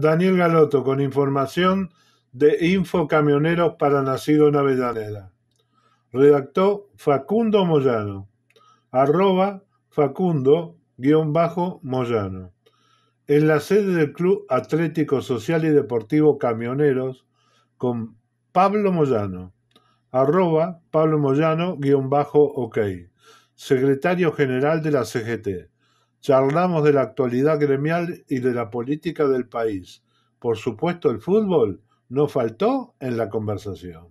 Daniel Galoto con información de Info Camioneros para Nacido en Avellaneda. Redactó Facundo Moyano, arroba Facundo-Moyano. En la sede del Club Atlético Social y Deportivo Camioneros con Pablo Moyano, arroba Pablo moyano bajo -ok, secretario general de la CGT. Charlamos de la actualidad gremial y de la política del país. Por supuesto, el fútbol no faltó en la conversación.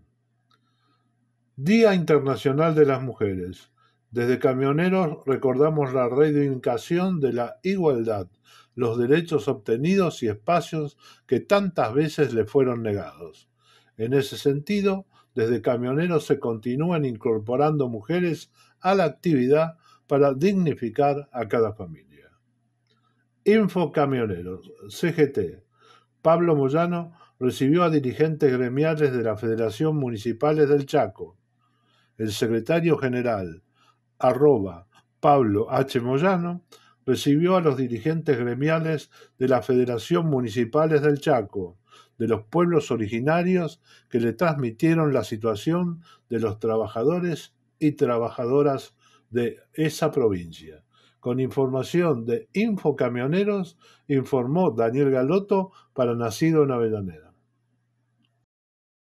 Día Internacional de las Mujeres. Desde Camioneros recordamos la reivindicación de la igualdad, los derechos obtenidos y espacios que tantas veces le fueron negados. En ese sentido, desde Camioneros se continúan incorporando mujeres a la actividad para dignificar a cada familia. Info Camioneros, CGT. Pablo Moyano recibió a dirigentes gremiales de la Federación Municipales del Chaco. El secretario general, arroba, Pablo H. Moyano, recibió a los dirigentes gremiales de la Federación Municipales del Chaco, de los pueblos originarios que le transmitieron la situación de los trabajadores y trabajadoras de esa provincia. Con información de Infocamioneros, informó Daniel Galotto para Nacido en Avellaneda.